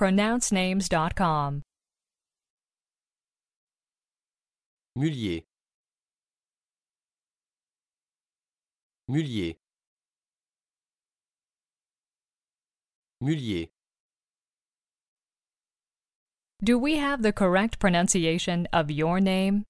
pronouncenames.com. Mullier. Mullier. Mullier. Do we have the correct pronunciation of your name?